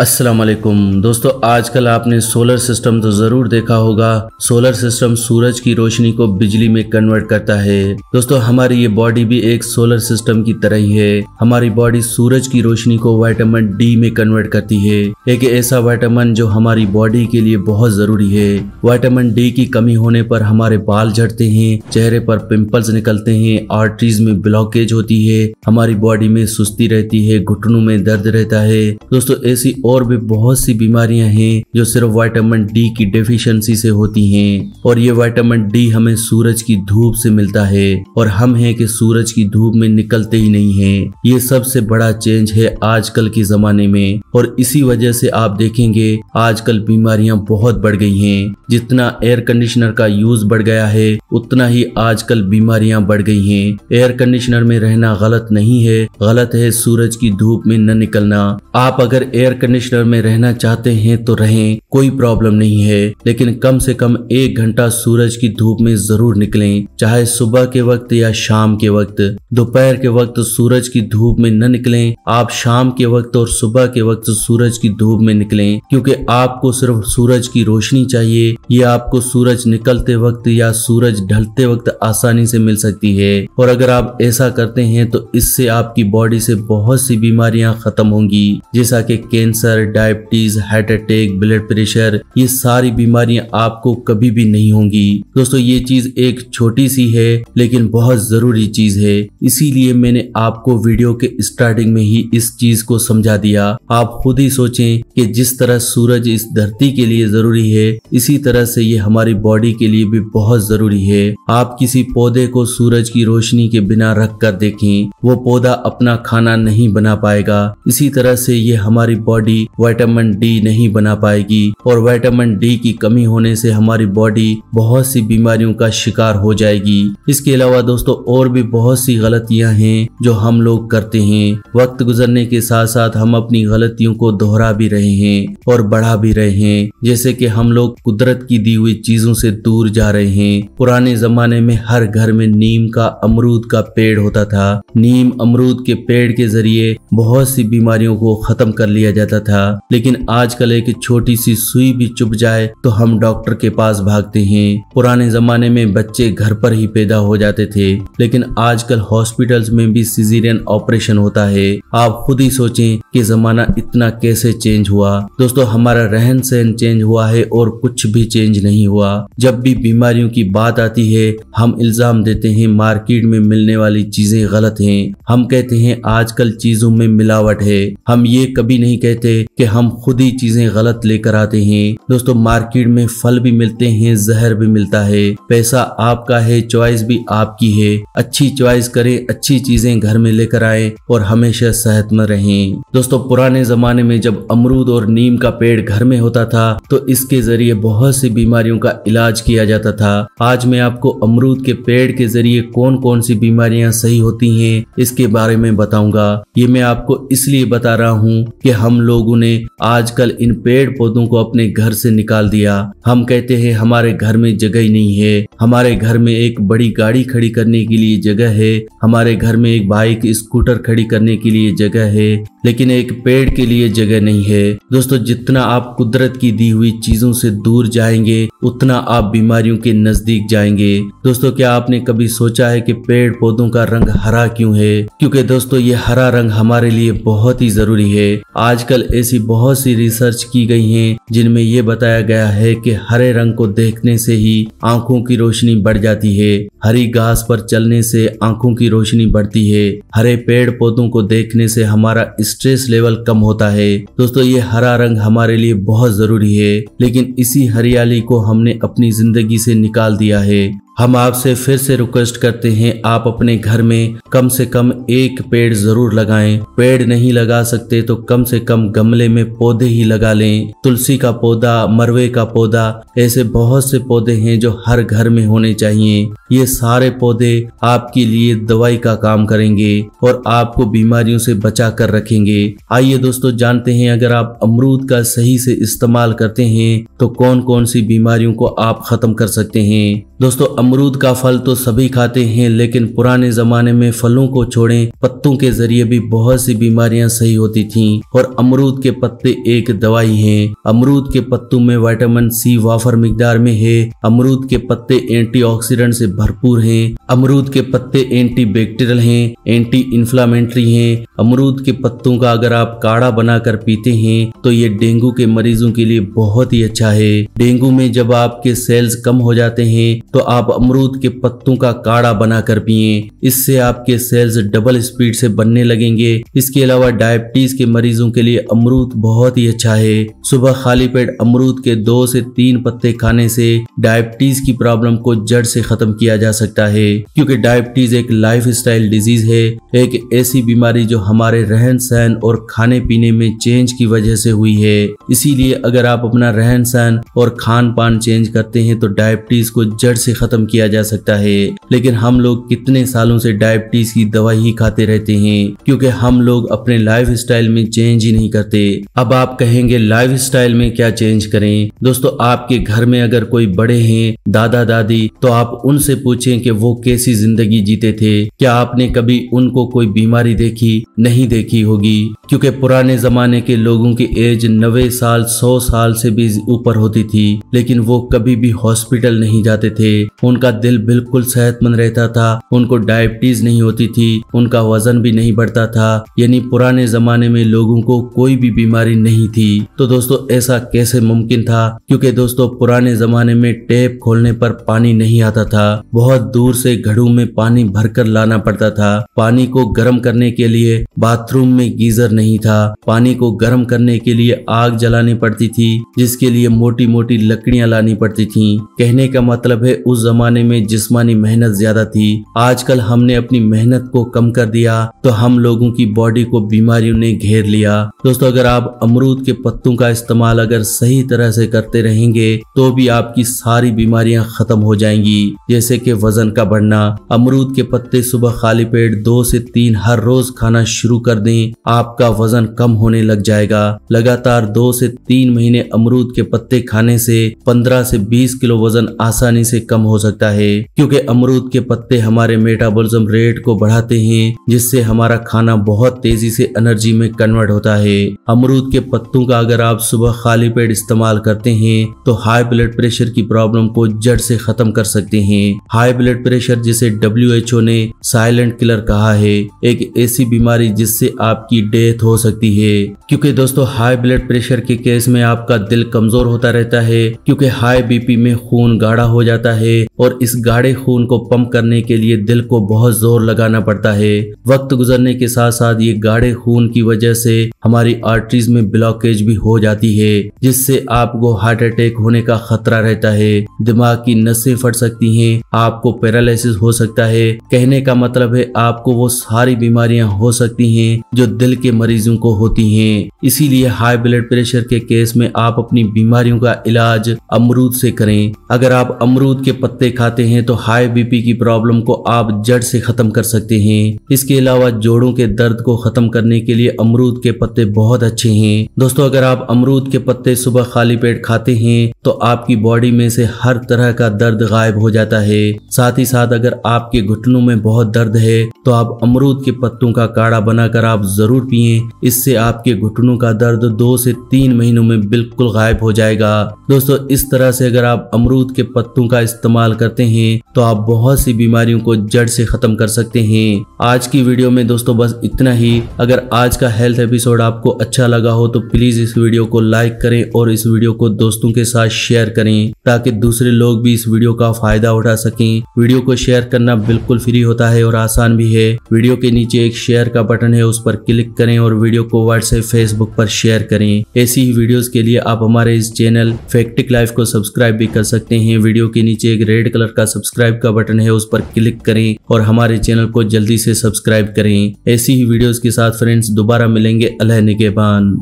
अस्सलाम वालेकुम दोस्तों आजकल आपने सोलर सिस्टम तो जरूर देखा होगा सोलर सिस्टम सूरज की रोशनी को बिजली में कन्वर्ट करता है दोस्तों हमारी ये बॉडी भी एक सोलर सिस्टम की तरह ही है हमारी बॉडी सूरज की रोशनी को वाइटामिन डी में कन्वर्ट करती है एक ऐसा वाइटामिन जो हमारी बॉडी के लिए बहुत जरूरी है वाइटामिन डी की कमी होने पर हमारे बाल झड़ते हैं चेहरे पर पिम्पल्स निकलते हैं आर्टरीज में ब्लॉकेज होती है हमारी बॉडी में सुस्ती रहती है घुटनों में दर्द रहता है दोस्तों ऐसी और भी बहुत सी बीमारियां हैं जो सिर्फ वाइटामिन डी की डेफिशिएंसी से होती हैं और ये वाइटामिन डी हमें सूरज की धूप से मिलता है और हम हैं कि सूरज की धूप में निकलते ही नहीं है ये सबसे बड़ा चेंज है आजकल के जमाने में और इसी वजह से आप देखेंगे आजकल बीमारियां बहुत बढ़ गई हैं जितना एयर कंडीशनर का यूज बढ़ गया है उतना ही आजकल बीमारियां बढ़ गई हैं एयर कंडीशनर में रहना गलत नहीं है गलत है सूरज की धूप में न निकलना आप अगर एयर कंडी कंडीशनर में रहना चाहते हैं तो रहें कोई प्रॉब्लम नहीं है लेकिन कम से कम एक घंटा सूरज की धूप में जरूर निकलें चाहे सुबह के वक्त या शाम के वक्त दोपहर के वक्त सूरज की धूप में न निकलें आप शाम के वक्त और सुबह के वक्त सूरज की धूप में निकलें क्योंकि आपको सिर्फ सूरज की रोशनी चाहिए ये आपको सूरज निकलते वक्त या सूरज ढलते वक्त आसानी से मिल सकती है और अगर आप ऐसा करते हैं तो इससे आपकी बॉडी से बहुत सी बीमारियां खत्म होंगी जैसा कि cancer cancer diabetes heart attack blood pressure ये सारी बीमारियां आपको कभी भी नहीं होंगी दोस्तों ये चीज एक छोटी सी है लेकिन बहुत जरूरी चीज है इसीलिए मैंने आपको वीडियो के स्टार्टिंग में ही इस चीज को समझा दिया आप खुद ही सोचें कि जिस तरह सूरज इस धरती के लिए जरूरी है इसी तरह से ये हमारी बॉडी के लिए भी बहुत जरूरी है आप किसी पौधे को सूरज की रोशनी के बिना रख कर देखें वो पौधा अपना खाना नहीं बना पाएगा इसी तरह से ये हमारी बॉडी बॉडी वाइटामिन डी नहीं बना पाएगी और वाइटामिन डी की कमी होने से हमारी बॉडी बहुत सी बीमारियों का शिकार हो जाएगी इसके अलावा दोस्तों और भी बहुत सी गलतियां हैं जो हम लोग करते हैं वक्त गुजरने के साथ साथ हम अपनी गलतियों को दोहरा भी रहे हैं और बढ़ा भी रहे हैं जैसे कि हम लोग कुदरत की दी हुई चीजों से दूर जा रहे हैं पुराने जमाने में हर घर में नीम का अमरूद का पेड़ होता था नीम अमरूद के पेड़ के जरिए बहुत सी बीमारियों को खत्म कर लिया जाता था लेकिन आजकल एक छोटी सी सुई भी चुप जाए तो हम डॉक्टर के पास भागते हैं पुराने जमाने में बच्चे घर पर ही पैदा हो जाते थे लेकिन आजकल हॉस्पिटल्स में भी सिजीरियन ऑपरेशन होता है आप खुद ही सोचें कि जमाना इतना कैसे चेंज हुआ दोस्तों हमारा रहन सहन चेंज हुआ है और कुछ भी चेंज नहीं हुआ जब भी बीमारियों की बात आती है हम इल्जाम देते हैं मार्केट में मिलने वाली चीजें गलत हैं हम कहते हैं आजकल चीजों में मिलावट है हम ये कभी नहीं कहते कि हम खुद ही चीजें गलत लेकर आते हैं दोस्तों मार्केट में फल भी मिलते हैं जहर भी मिलता है पैसा आपका है चॉइस भी आपकी है अच्छी चॉइस करें अच्छी चीजें घर में लेकर आए और हमेशा सेहतमंद रहें दोस्तों पुराने जमाने में जब अमरूद और नीम का पेड़ घर में होता था तो इसके जरिए बहुत सी बीमारियों का इलाज किया जाता था आज मैं आपको अमरूद के पेड़ के जरिए कौन कौन सी बीमारियां सही होती हैं इसके बारे में बताऊंगा ये मैं आपको इसलिए बता रहा हूँ कि हम लोग लोगों ने आजकल इन पेड़ पौधों को अपने घर से निकाल दिया हम कहते हैं हमारे घर में जगह ही नहीं है हमारे घर में एक बड़ी गाड़ी खड़ी करने के लिए जगह है हमारे घर में एक बाइक स्कूटर खड़ी करने के लिए जगह है लेकिन एक पेड़ के लिए जगह नहीं है दोस्तों जितना आप कुदरत की दी हुई चीजों से दूर जाएंगे उतना आप बीमारियों के नजदीक जाएंगे दोस्तों क्या आपने कभी सोचा है कि पेड़ पौधों का रंग हरा क्यों है क्योंकि दोस्तों ये हरा रंग हमारे लिए बहुत ही जरूरी है आजकल ऐसी बहुत सी रिसर्च की गई हैं जिनमें ये बताया गया है कि हरे रंग को देखने से ही आंखों की रोशनी बढ़ जाती है हरी घास पर चलने से आंखों की रोशनी बढ़ती है हरे पेड़ पौधों को देखने से हमारा स्ट्रेस लेवल कम होता है दोस्तों ये हरा रंग हमारे लिए बहुत जरूरी है लेकिन इसी हरियाली को हमने अपनी जिंदगी से निकाल दिया है हम आपसे फिर से रिक्वेस्ट करते हैं आप अपने घर में कम से कम एक पेड़ जरूर लगाएं पेड़ नहीं लगा सकते तो कम से कम गमले में पौधे ही लगा लें तुलसी का पौधा मरवे का पौधा ऐसे बहुत से पौधे हैं जो हर घर में होने चाहिए ये सारे पौधे आपके लिए दवाई का काम करेंगे और आपको बीमारियों से बचा कर रखेंगे आइए दोस्तों जानते हैं अगर आप अमरूद का सही से इस्तेमाल करते हैं तो कौन कौन सी बीमारियों को आप खत्म कर सकते हैं दोस्तों अमरूद का फल तो सभी खाते हैं लेकिन पुराने जमाने में फलों को छोड़ें पत्तों के जरिए भी बहुत सी बीमारियां सही होती थीं और अमरूद के पत्ते एक दवाई है अमरूद के पत्तों में विटामिन सी वाफर मिकदार में है अमरूद के पत्ते एंटीऑक्सीडेंट से भरपूर हैं अमरूद के पत्ते एंटी बैक्टीरियल हैं एंटी इन्फ्लामेंट्री हैं अमरूद के पत्तों का अगर आप काढ़ा बनाकर पीते हैं तो ये डेंगू के मरीजों के लिए बहुत ही अच्छा है डेंगू में जब आपके सेल्स कम हो जाते हैं तो आप अमरूद के पत्तों का काढ़ा बनाकर पिए इससे आपके सेल्स डबल स्पीड से बनने लगेंगे इसके अलावा डायबिटीज के मरीजों के लिए अमरूद बहुत ही अच्छा है सुबह खाली पेट अमरूद के दो से तीन पत्ते खाने से डायबिटीज की प्रॉब्लम को जड़ से खत्म किया जा सकता है क्योंकि डायबिटीज एक लाइफ डिजीज है एक ऐसी बीमारी जो हमारे रहन सहन और खाने पीने में चेंज की वजह से हुई है इसीलिए अगर आप अपना रहन सहन और खान पान चेंज करते हैं तो डायबिटीज को जड़ से खत्म किया जा सकता है लेकिन हम लोग कितने सालों से डायबिटीज की दवा ही खाते रहते हैं क्योंकि हम लोग अपने लाइफ स्टाइल में चेंज ही नहीं करते अब आप कहेंगे लाइफ स्टाइल में क्या चेंज करें दोस्तों आपके घर में अगर कोई बड़े हैं दादा दादी तो आप उनसे पूछें कि वो कैसी जिंदगी जीते थे क्या आपने कभी उनको कोई बीमारी देखी नहीं देखी होगी क्योंकि पुराने जमाने के लोगों की एज नबे साल सौ साल से भी ऊपर होती थी लेकिन वो कभी भी हॉस्पिटल नहीं जाते थे उनका दिल बिल्कुल सेहतमंद रहता था उनको डायबिटीज नहीं होती थी उनका वजन भी नहीं बढ़ता था यानी पुराने जमाने में लोगों को कोई भी बीमारी नहीं थी तो दोस्तों ऐसा कैसे मुमकिन था क्योंकि दोस्तों पुराने जमाने में टेप खोलने पर पानी नहीं आता था बहुत दूर से घड़ों में पानी भरकर लाना पड़ता था पानी को गर्म करने के लिए बाथरूम में गीजर नहीं था पानी को गर्म करने के लिए आग जलानी पड़ती थी जिसके लिए मोटी मोटी लकड़ियां लानी पड़ती थी कहने का मतलब है उस ज़माने में जिस्मानी मेहनत ज़्यादा थी आजकल हमने अपनी मेहनत को कम कर दिया तो हम लोगों की बॉडी को बीमारियों ने घेर लिया दोस्तों अगर आप अमरूद के पत्तों का इस्तेमाल अगर सही तरह से करते रहेंगे तो भी आपकी सारी बीमारियां खत्म हो जाएंगी जैसे कि वजन का बढ़ना अमरूद के पत्ते सुबह खाली पेट दो से तीन हर रोज खाना शुरू कर दें आपका वजन कम होने लग जाएगा लगातार दो से तीन महीने अमरूद के पत्ते खाने से पंद्रह से बीस किलो वजन आसानी से कम हो हो सकता है क्योंकि अमरूद के पत्ते हमारे मेटाबॉलिज्म रेट को बढ़ाते हैं जिससे हमारा खाना बहुत तेजी से एनर्जी में कन्वर्ट होता है अमरूद के पत्तों का अगर आप सुबह खाली पेट इस्तेमाल करते हैं तो हाई ब्लड प्रेशर की प्रॉब्लम को जड़ से खत्म कर सकते हैं हाई ब्लड प्रेशर जिसे डब्ल्यू ने साइलेंट किलर कहा है एक ऐसी बीमारी जिससे आपकी डेथ हो सकती है क्योंकि दोस्तों हाई ब्लड प्रेशर के केस में आपका दिल कमजोर होता रहता है क्योंकि हाई बीपी में खून गाढ़ा हो जाता है और इस गाढ़े खून को पंप करने के लिए दिल को बहुत जोर लगाना पड़ता है वक्त गुजरने के साथ साथ ये गाढ़े खून की वजह से हमारी आर्टरीज में ब्लॉकेज भी हो जाती है जिससे आपको हार्ट अटैक होने का खतरा रहता है दिमाग की नसें फट सकती हैं आपको पैरालिसिस हो सकता है कहने का मतलब है आपको वो सारी बीमारियां हो सकती हैं जो दिल के मरीजों को होती हैं इसीलिए हाई ब्लड प्रेशर के केस में आप अपनी बीमारियों का इलाज अमरूद से करें अगर आप अमरूद के पत्ते पत्ते खाते हैं तो हाई बीपी की प्रॉब्लम को आप जड़ से खत्म कर सकते हैं इसके अलावा जोड़ों के दर्द को खत्म करने के लिए अमरूद के पत्ते बहुत अच्छे हैं दोस्तों अगर आप अमरूद के पत्ते सुबह खाली पेट खाते हैं तो आपकी बॉडी में से हर तरह का दर्द गायब हो जाता है साथ ही साथ अगर आपके घुटनों में बहुत दर्द है तो आप अमरूद के पत्तों का काढ़ा बनाकर आप जरूर पिए इससे आपके घुटनों का दर्द दो से तीन महीनों में बिल्कुल गायब हो जाएगा दोस्तों इस तरह से अगर आप अमरूद के पत्तों का इस्तेमाल इस्तेमाल करते हैं तो आप बहुत सी बीमारियों को जड़ से खत्म कर सकते हैं आज की वीडियो में दोस्तों बस इतना ही अगर आज का हेल्थ एपिसोड आपको अच्छा लगा हो तो प्लीज इस वीडियो को लाइक करें और इस वीडियो को दोस्तों के साथ शेयर करें ताकि दूसरे लोग भी इस वीडियो का फायदा उठा सकें वीडियो को शेयर करना बिल्कुल फ्री होता है और आसान भी है वीडियो के नीचे एक शेयर का बटन है उस पर क्लिक करें और वीडियो को व्हाट्सएप फेसबुक पर शेयर करें ऐसी ही वीडियोस के लिए आप हमारे इस चैनल फैक्टिक लाइफ को सब्सक्राइब भी कर सकते हैं वीडियो के नीचे एक रेड कलर का सब्सक्राइब का बटन है उस पर क्लिक करें और हमारे चैनल को जल्दी से सब्सक्राइब करें ऐसी ही वीडियोस के साथ फ्रेंड्स दोबारा मिलेंगे अलह निगेबान